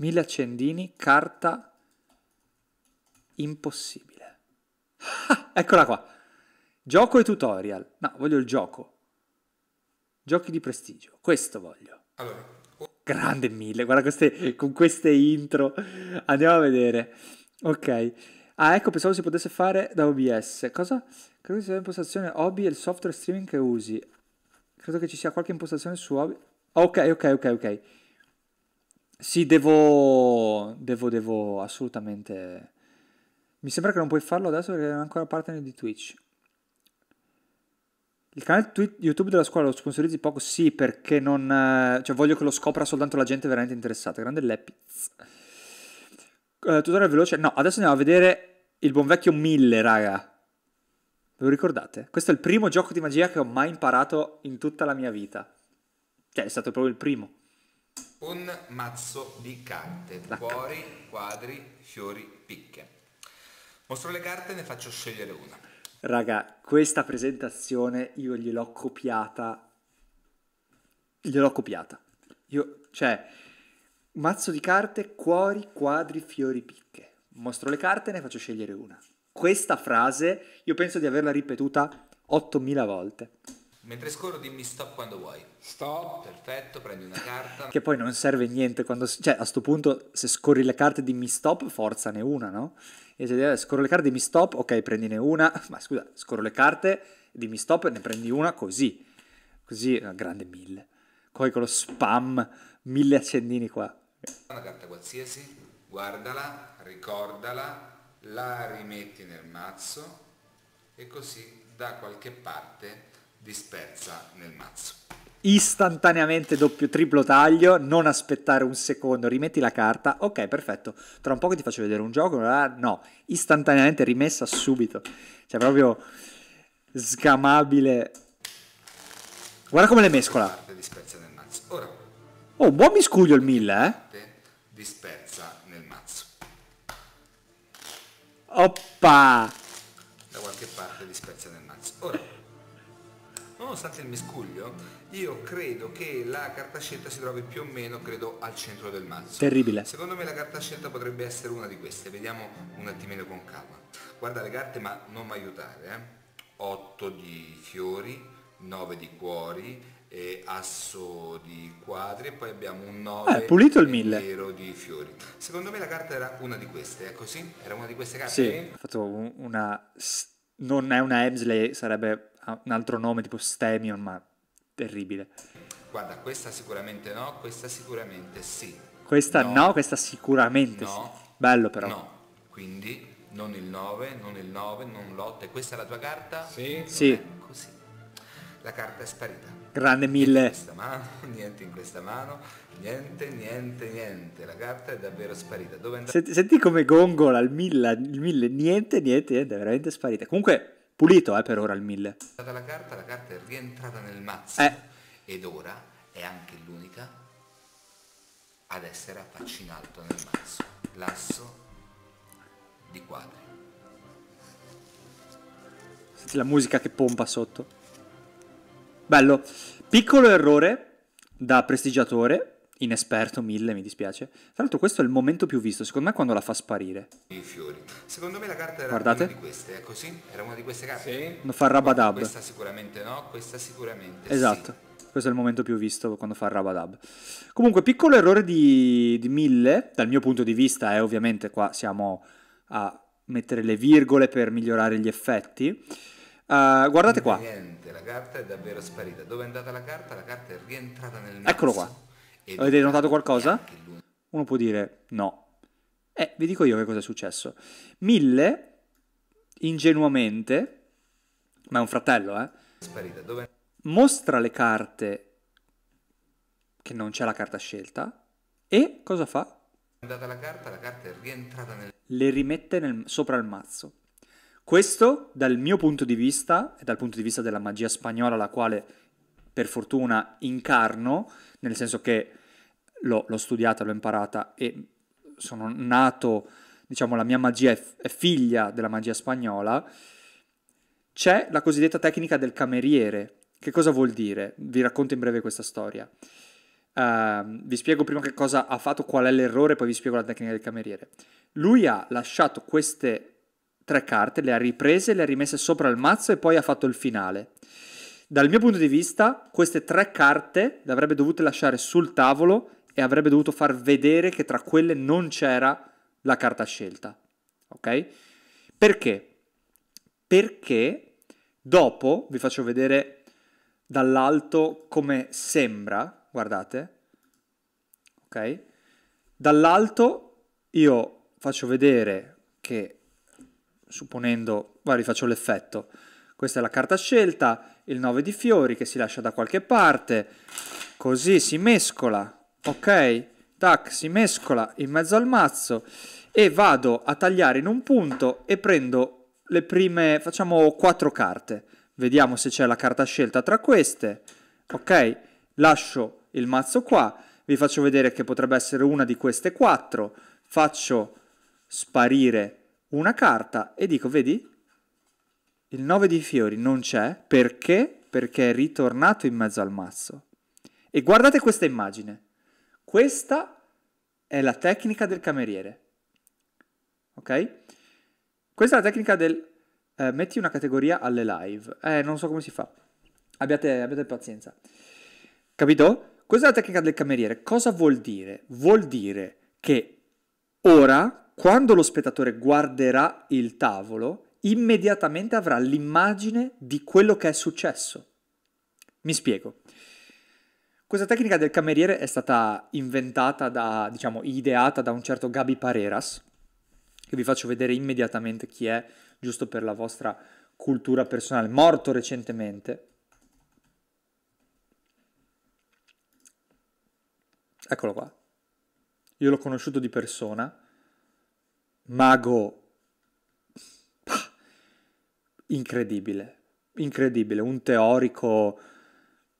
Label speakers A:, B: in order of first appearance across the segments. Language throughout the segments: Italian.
A: 1000 accendini, carta impossibile. Ah, eccola qua. Gioco e tutorial. No, voglio il gioco. Giochi di prestigio. Questo voglio. Allora. Grande 1000. Guarda queste, con queste intro. Andiamo a vedere. Ok. Ah, ecco, pensavo si potesse fare da OBS. Cosa? Credo che sia l'impostazione hobby e il software streaming che usi. Credo che ci sia qualche impostazione su hobby. Ok, ok, ok, ok. Sì, devo, devo, devo assolutamente... Mi sembra che non puoi farlo adesso perché non è ancora partner di Twitch. Il canale YouTube della scuola lo sponsorizzi poco? Sì, perché non... Eh, cioè, voglio che lo scopra soltanto la gente veramente interessata. Grande Lepiz. Uh, eh, tutorial veloce? No, adesso andiamo a vedere il buon vecchio 1000, raga. Ve lo ricordate? Questo è il primo gioco di magia che ho mai imparato in tutta la mia vita. Cioè, è stato proprio il primo
B: un mazzo di carte, cuori, quadri, fiori, picche. Mostro le carte e ne faccio scegliere una.
A: Raga, questa presentazione io gliel'ho copiata. Gliel'ho copiata. Io, cioè, mazzo di carte, cuori, quadri, fiori, picche. Mostro le carte e ne faccio scegliere una. Questa frase io penso di averla ripetuta 8000 volte.
B: Mentre scorro dimmi stop quando vuoi. Stop. Perfetto, prendi una carta. Che
A: poi non serve niente quando... Cioè, a questo punto, se scorri le carte dimmi stop, forzane una, no? E se eh, scorro le carte dimmi stop, ok, prendine una. Ma scusa, scorro le carte, dimmi stop, e ne prendi una così. Così, una eh, grande mille. Poi con lo spam, mille accendini qua.
B: Una carta qualsiasi, guardala, ricordala, la rimetti nel mazzo e così da qualche parte dispersa nel mazzo.
A: Istantaneamente doppio triplo taglio, non aspettare un secondo, rimetti la carta, ok perfetto, tra un po' che ti faccio vedere un gioco, no, istantaneamente rimessa subito, cioè proprio sgamabile. Guarda come le mescola.
B: Dispersa nel mazzo. Ora.
A: Oh, buon miscuglio il 1000,
B: eh. Dispersa nel mazzo. Oppa! Da qualche parte nonostante il miscuglio, io credo che la carta scelta si trovi più o meno, credo, al centro del mazzo. Terribile. Secondo me la carta scelta potrebbe essere una di queste, vediamo un attimino con calma. Guarda le carte ma non mi aiutare, eh. 8 di fiori, 9 di cuori, e asso di quadri e poi abbiamo un 9 ah, è pulito il mille. nero di fiori secondo me la carta era una di queste è così? era una di queste carte? sì, ho
A: fatto una non è una Emsley sarebbe un altro nome tipo Stemion, ma terribile.
B: Guarda, questa sicuramente no, questa sicuramente sì. Questa no, no questa sicuramente no, sì.
A: Bello però. No,
B: quindi non il 9, non il 9, non l'8. E questa è la tua carta? Sì. sì. Così. La carta è sparita.
A: Grande mille. Niente
B: in, mano, niente in questa mano, niente, niente, niente. La carta è davvero sparita. Dove è Senti, senti
A: come gongola il mille, il mille, niente, niente, niente, è veramente sparita. Comunque Pulito eh, per ora il 1000.
B: la carta, la carta è rientrata nel mazzo. Eh. Ed ora è anche l'unica ad essere a faccina alto nel mazzo. L'asso di quadri.
A: Senti la musica che pompa sotto. Bello. Piccolo errore da prestigiatore inesperto mille, mi dispiace. Tra l'altro questo è il momento più visto, secondo me quando la fa sparire.
B: I fiori. Secondo me la carta era Guardate. una di queste, è così? Ecco, era una di queste carte? Sì. Non fa Rabadab. Questa sicuramente no, questa sicuramente Esatto.
A: Sì. Questo è il momento più visto quando fa Rabadab. Comunque, piccolo errore di, di mille, dal mio punto di vista, è eh, ovviamente qua siamo a mettere le virgole per migliorare gli effetti. Uh, guardate qua.
B: Niente, la carta è davvero sparita. Dove è andata la carta? La carta è rientrata nel mazzo. Eccolo qua. Avete notato
A: qualcosa? Uno può dire no. Eh, vi dico io che cosa è successo. Mille, ingenuamente, ma è un fratello, eh? Mostra le carte che non c'è la carta scelta e cosa fa?
B: la carta, la carta è rientrata nel...
A: Le rimette nel, sopra il mazzo. Questo, dal mio punto di vista, e dal punto di vista della magia spagnola la quale per fortuna incarno, nel senso che l'ho, l'ho studiata, l'ho imparata e sono nato, diciamo, la mia magia è, figlia della magia spagnola, c'è la cosiddetta tecnica del cameriere. Che cosa vuol dire? Vi racconto in breve questa storia. Uh, vi spiego prima che cosa ha fatto, qual è l'errore, poi vi spiego la tecnica del cameriere. Lui ha lasciato queste tre carte, le ha riprese, le ha rimesse sopra il mazzo e poi ha fatto il finale. Dal mio punto di vista, queste tre carte le avrebbe dovute lasciare sul tavolo e avrebbe dovuto far vedere che tra quelle non c'era la carta scelta. Ok? Perché? Perché dopo vi faccio vedere dall'alto come sembra, guardate, ok? Dall'alto io faccio vedere che, supponendo, guarda, vi faccio l'effetto, questa è la carta scelta, il 9 di fiori che si lascia da qualche parte, così si mescola, ok? Tac, si mescola in mezzo al mazzo e vado a tagliare in un punto e prendo le prime, facciamo 4 carte. Vediamo se c'è la carta scelta tra queste, ok? Lascio il mazzo qua, vi faccio vedere che potrebbe essere una di queste 4, faccio sparire una carta e dico, vedi? Il 9 di fiori non c'è perché? Perché è ritornato in mezzo al mazzo. E guardate questa immagine. Questa è la tecnica del cameriere. Ok? Questa è la tecnica del... Eh, metti una categoria alle live. Eh, non so come si fa. Abbiate, abbiate pazienza. Capito? Questa è la tecnica del cameriere. Cosa vuol dire? Vuol dire che ora, quando lo spettatore guarderà il tavolo, immediatamente avrà l'immagine di quello che è successo. Mi spiego. Questa tecnica del cameriere è stata inventata da, diciamo, ideata da un certo Gabi Pareras, che vi faccio vedere immediatamente chi è, giusto per la vostra cultura personale, morto recentemente. Eccolo qua. Io l'ho conosciuto di persona, mago incredibile, incredibile, un teorico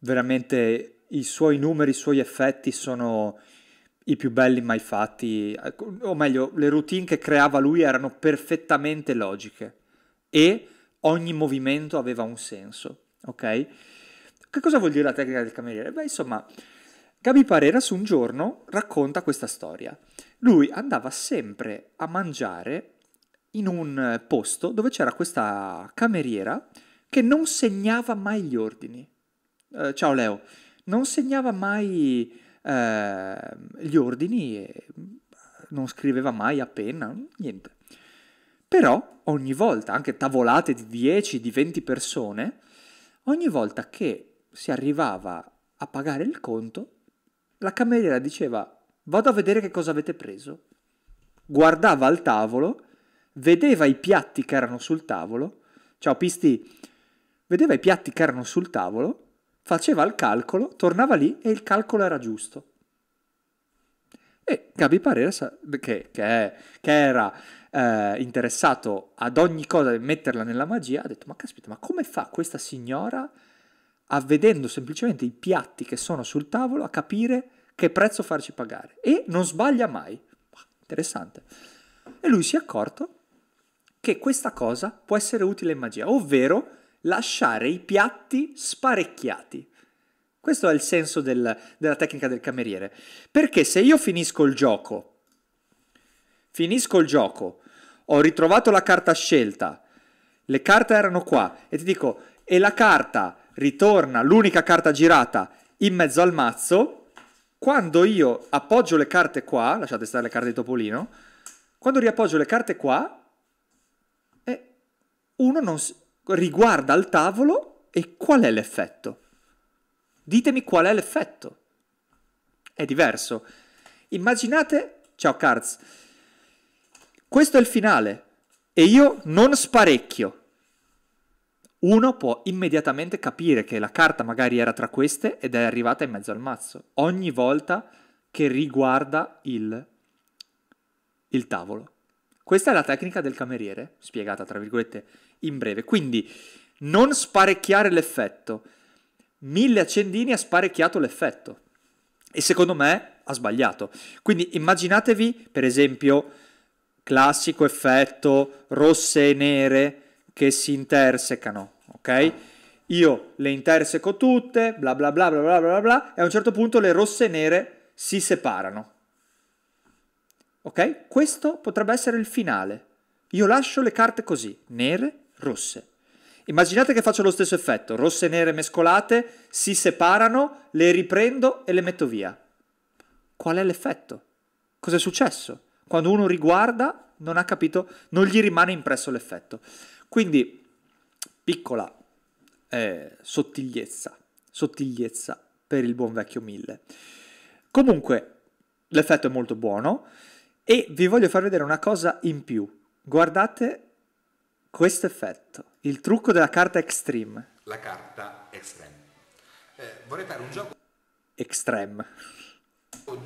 A: veramente i suoi numeri, i suoi effetti sono i più belli mai fatti, o meglio, le routine che creava lui erano perfettamente logiche e ogni movimento aveva un senso, ok? Che cosa vuol dire la tecnica del cameriere? Beh, insomma, Gabi Pareras un giorno racconta questa storia. Lui andava sempre a mangiare in un eh, posto dove c'era questa cameriera che non segnava mai gli ordini. Eh, ciao Leo, non segnava mai eh, gli ordini e eh, non scriveva mai a penna, niente. Però ogni volta, anche tavolate di 10, di 20 persone, ogni volta che si arrivava a pagare il conto, la cameriera diceva vado a vedere che cosa avete preso. Guardava al tavolo vedeva i piatti che erano sul tavolo, ciao Pisti, vedeva i piatti che erano sul tavolo, faceva il calcolo, tornava lì e il calcolo era giusto. E Gabi Parera, che, che, che era eh, interessato ad ogni cosa e metterla nella magia, ha detto, ma caspita, ma come fa questa signora a vedendo semplicemente i piatti che sono sul tavolo a capire che prezzo farci pagare? E non sbaglia mai. Ah, interessante. E lui si è accorto che questa cosa può essere utile in magia, ovvero lasciare i piatti sparecchiati. Questo è il senso del, della tecnica del cameriere. Perché se io finisco il gioco, finisco il gioco, ho ritrovato la carta scelta, le carte erano qua e ti dico, e la carta ritorna, l'unica carta girata, in mezzo al mazzo, quando io appoggio le carte qua, lasciate stare le carte di Topolino, quando riappoggio le carte qua, uno non si... riguarda il tavolo e qual è l'effetto? Ditemi qual è l'effetto. È diverso. Immaginate, ciao Cards, questo è il finale e io non sparecchio. Uno può immediatamente capire che la carta magari era tra queste ed è arrivata in mezzo al mazzo, ogni volta che riguarda il, il tavolo. Questa è la tecnica del cameriere, spiegata tra virgolette in breve. Quindi non sparecchiare l'effetto. Mille accendini ha sparecchiato l'effetto e secondo me ha sbagliato. Quindi immaginatevi, per esempio, classico effetto rosse e nere che si intersecano, ok? Io le interseco tutte, bla bla bla bla bla bla bla, e a un certo punto le rosse e nere si separano. Ok? Questo potrebbe essere il finale. Io lascio le carte così, nere rosse. Immaginate che faccio lo stesso effetto, rosse e nere mescolate, si separano, le riprendo e le metto via. Qual è l'effetto? Cos'è successo? Quando uno riguarda non ha capito, non gli rimane impresso l'effetto. Quindi, piccola eh, sottigliezza, sottigliezza per il buon vecchio 1000. Comunque, l'effetto è molto buono e vi voglio far vedere una cosa in più. Guardate questo effetto, il trucco della carta Extreme.
B: La carta Extreme. Eh, vorrei fare un gioco...
A: Extreme.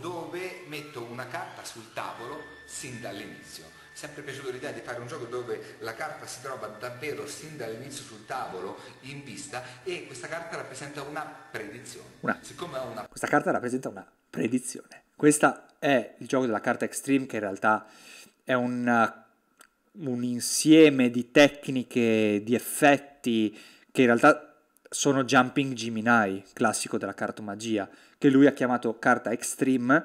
B: Dove metto una carta sul tavolo sin dall'inizio. Sempre piaciuto l'idea di fare un gioco dove la carta si trova davvero sin dall'inizio sul tavolo, in vista, e questa carta rappresenta una predizione. Una. Siccome ho una... Questa
A: carta rappresenta una predizione. Questo è il gioco della carta Extreme che in realtà è un un insieme di tecniche, di effetti che in realtà sono Jumping Giminai, classico della cartomagia, che lui ha chiamato carta extreme,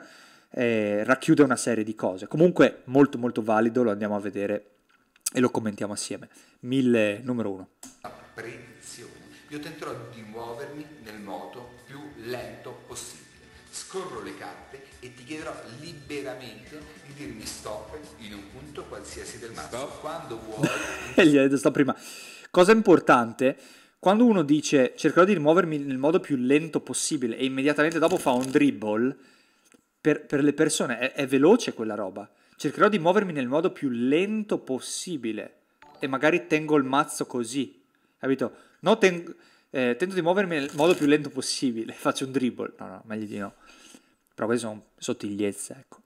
A: eh, racchiude una serie di cose. Comunque molto molto valido, lo andiamo a vedere e lo commentiamo assieme. Mille numero 1.
B: Io tenterò di muovermi nel modo più lento scorro le carte e ti chiederò liberamente di dirmi stop in un punto qualsiasi del mazzo stop. quando vuoi. e gli
A: hai detto stop prima. Cosa importante, quando uno dice cercherò di muovermi nel modo più lento possibile e immediatamente dopo fa un dribble, per, per le persone è, è veloce quella roba. Cercherò di muovermi nel modo più lento possibile e magari tengo il mazzo così, capito? No, tengo... Eh, tento di muovermi nel modo più lento possibile, faccio un dribble, no no, meglio di no però queste sono sottigliezze, ecco.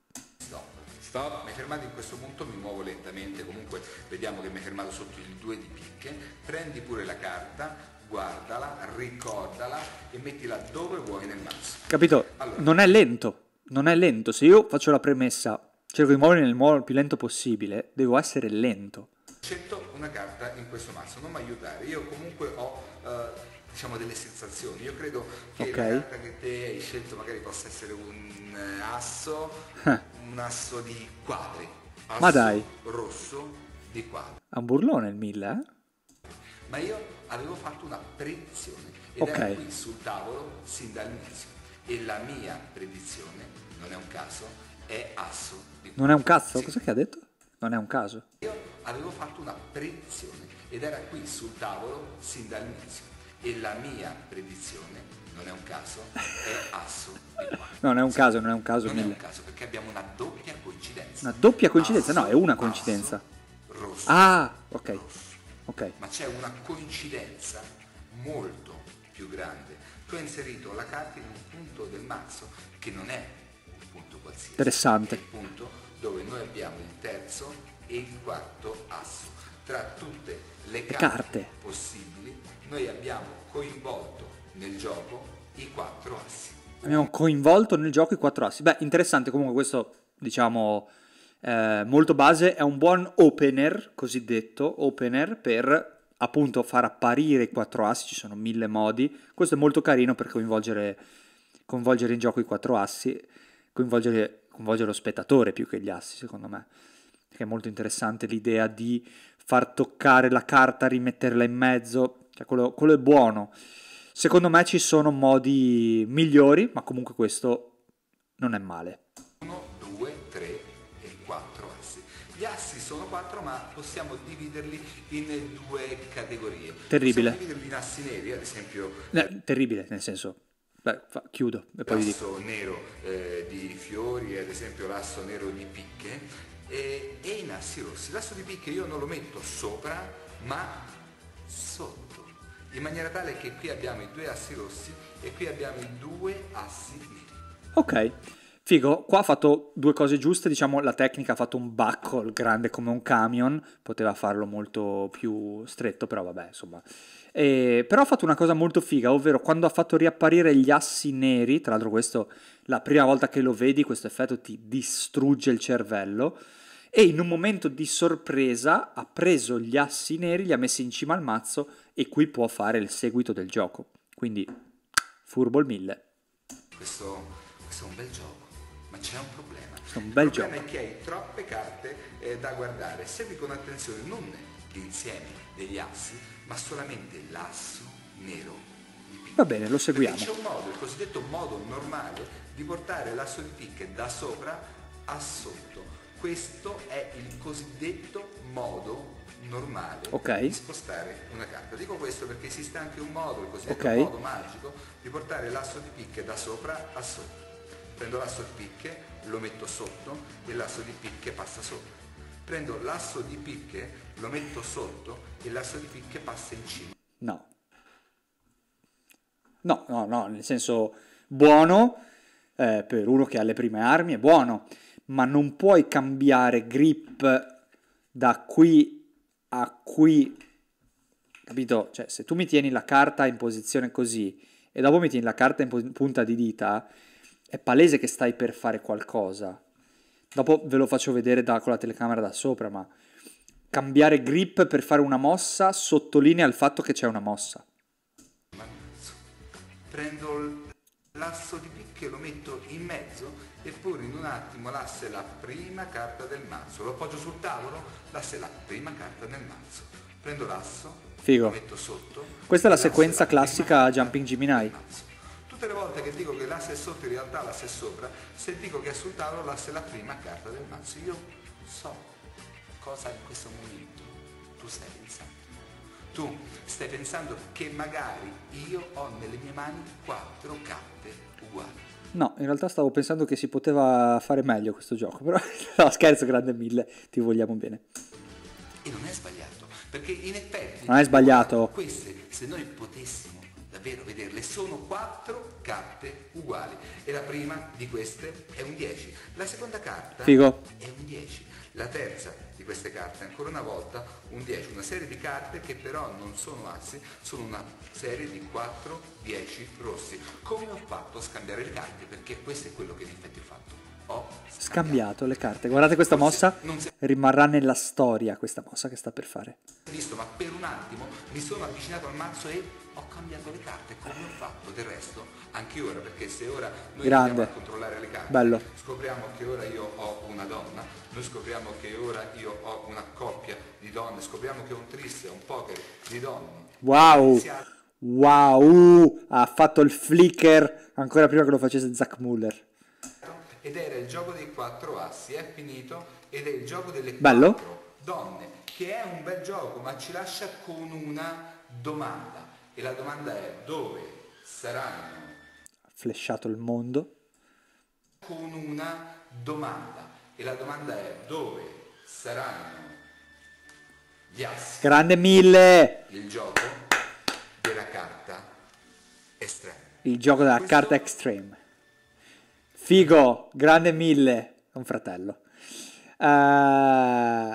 B: Stop, mi è fermato in questo punto, mi muovo lentamente, comunque vediamo che mi è fermato sotto il 2 di picche, prendi pure la carta, guardala, ricordala e mettila dove vuoi nel mazzo.
A: Capito? Allora. Non è lento, non è lento, se io faccio la premessa, cerco di muovere nel modo più lento possibile, devo essere lento.
B: Accetto una carta in questo mazzo, non mi aiutare, io comunque ho... Uh diciamo, delle sensazioni. Io credo che okay. la carta che te hai scelto magari possa essere un eh, asso, eh. un asso di quadri. Asso Ma dai. rosso di quadri.
A: A un burlone il 1000,
B: eh? Ma io avevo fatto una predizione ed okay. qui sul tavolo sin dall'inizio. E la mia predizione, non è un caso, è asso di Non
A: è un cazzo? Sì. Cosa che ha detto? Non è un caso.
B: Io avevo fatto una predizione ed era qui sul tavolo sin dall'inizio e la mia predizione non è un caso, è asso di
A: quarto. non è un caso, non è un caso. Non mille. è un caso
B: perché abbiamo una doppia coincidenza. Una doppia coincidenza? Asso, no, è una coincidenza.
A: Asso, rosso. Ah, ok. Rosso. Okay. Ma c'è
B: una coincidenza molto più grande. Tu hai inserito la carta in un punto del mazzo che non è un punto qualsiasi. Interessante. È il punto dove noi abbiamo il terzo e il quarto asso tra tutte le carte, carte. possibili, noi abbiamo coinvolto nel gioco i quattro assi.
A: Abbiamo coinvolto nel gioco i quattro assi. Beh, interessante comunque questo, diciamo, eh, molto base, è un buon opener, cosiddetto opener, per appunto far apparire i quattro assi, ci sono mille modi. Questo è molto carino per coinvolgere, coinvolgere in gioco i quattro assi, coinvolgere, coinvolgere lo spettatore più che gli assi, secondo me. Perché è molto interessante l'idea di far toccare la carta, rimetterla in mezzo, cioè quello, quello è buono. Secondo me ci sono modi migliori, ma comunque questo non è male. 1,
B: 2, 3 e 4 assi. Gli assi sono 4, ma possiamo dividerli in due categorie. Terribile. Possiamo dividerli in assi neri, ad esempio.
A: Eh, terribile, nel senso. Beh, fa, chiudo e poi l'asso
B: vi nero eh, di fiori, ad esempio l'asso nero di picche, eh, e in assi rossi. L'asso di picche io non lo metto sopra ma sotto in maniera tale che qui abbiamo i due assi rossi e qui abbiamo i due assi neri.
A: Ok. Figo, qua ha fatto due cose giuste, diciamo la tecnica ha fatto un buckle grande come un camion, poteva farlo molto più stretto, però vabbè, insomma. E, però ha fatto una cosa molto figa, ovvero quando ha fatto riapparire gli assi neri, tra l'altro questo, la prima volta che lo vedi, questo effetto ti distrugge il cervello, e in un momento di sorpresa ha preso gli assi neri, li ha messi in cima al mazzo e qui può fare il seguito del gioco. Quindi, furbo il 1000.
B: Questo, questo è un bel gioco ma c'è un problema. È un bel Il problema gioco. è che hai troppe carte eh, da guardare. Segui con attenzione non l'insieme degli assi, ma solamente l'asso nero.
A: Va bene, lo seguiamo. Perché c'è un
B: modo, il cosiddetto modo normale, di portare l'asso di picche da sopra a sotto. Questo è il cosiddetto modo normale okay. di spostare una carta. Dico questo perché esiste anche un modo, il cosiddetto okay. modo magico, di portare l'asso di picche da sopra a sotto. Prendo l'asso di picche, lo metto sotto e l'asso di picche passa sopra. Prendo l'asso di picche, lo metto sotto e l'asso di picche passa in cima.
A: No. No, no, no, nel senso buono, eh, per uno che ha le prime armi è buono, ma non puoi cambiare grip da qui a qui, capito? Cioè, se tu mi tieni la carta in posizione così e dopo mi tieni la carta in punta di dita, è palese che stai per fare qualcosa. Dopo ve lo faccio vedere da, con la telecamera da sopra, ma cambiare grip per fare una mossa sottolinea il fatto che c'è una mossa.
B: Prendo l'asso di picche lo metto in mezzo eppure in un attimo l'asse è la prima carta del mazzo. Lo appoggio sul tavolo, l'asse è la prima carta del mazzo. Prendo l'asso, Figo. lo metto sotto.
A: Questa è la sequenza classica la classica Jumping Gemini.
B: Tutte le volte che dico che l'asse è sotto in realtà l'asse è sopra, se dico che è sul tavolo l'asse è la prima carta del mazzo, io so cosa in questo momento tu stai pensando. Tu stai pensando che magari io ho nelle mie mani quattro carte
A: uguali. No, in realtà stavo pensando che si poteva fare meglio questo gioco, però no, scherzo, grande mille, ti vogliamo bene. E
B: non è sbagliato, perché in effetti... Non è sbagliato. Queste, se noi potessimo davvero vederle, sono quattro carte uguali e la prima di queste è un 10, la seconda carta Figo. è un 10, la terza di queste carte ancora una volta un 10, una serie di carte che però non sono assi, sono una serie di 4-10 rossi. Come ho fatto a scambiare le carte? Perché questo è quello che in effetti ho fatto. Ho
A: scambiato, scambiato le carte. Guardate questa Forse mossa, rimarrà nella storia questa mossa che sta per fare.
B: Visto, ma per un attimo mi sono avvicinato al mazzo e ho cambiato le carte come ho fatto del resto anche ora perché se ora noi Grande. a controllare le carte Bello. scopriamo che ora io ho una donna noi scopriamo che ora io ho una coppia di donne scopriamo che ho un triste un poker di donne
A: wow Iniziamo. wow ha fatto il flicker ancora prima che lo facesse Zach Muller
B: ed era il gioco dei quattro assi è finito ed è il gioco delle Bello. quattro donne che è un bel gioco ma ci lascia con una domanda e la domanda è dove saranno?
A: Flesciato il mondo.
B: Con una domanda. E la domanda è dove saranno gli assi?
A: Grande mille!
B: Il gioco della carta estrema.
A: Il gioco della Questo... carta extreme. Figo, grande mille, un fratello. Uh,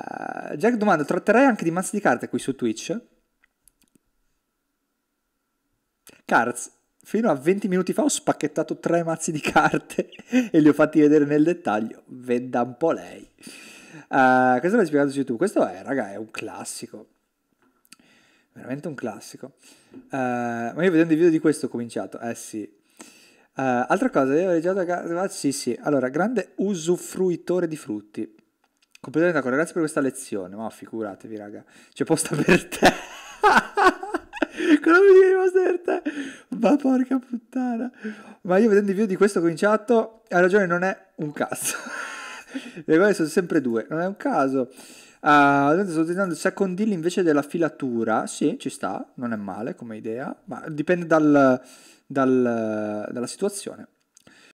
A: Jack domanda, tratterai anche di mazzi di carte qui su Twitch? Cards, fino a 20 minuti fa ho spacchettato tre mazzi di carte e li ho fatti vedere nel dettaglio. Veda un po' lei. Uh, questo l'hai spiegato su YouTube. Questo è, raga, è un classico. Veramente un classico. Uh, ma io vedendo i video di questo ho cominciato. Eh sì. Uh, altra cosa, io ho leggiato... Ah, sì, sì. Allora, grande usufruitore di frutti. Completamente d'accordo. Grazie per questa lezione. Ma figuratevi, raga. C'è posta per te. Quello che rimasto per te. Ma porca puttana. Ma io vedendo i video di questo cominciato, ha ragione, non è un cazzo. Le cose sono sempre due, non è un caso. Uh, sto utilizzando il second deal invece della filatura. Sì, ci sta, non è male come idea, ma dipende dal, dal, dalla situazione.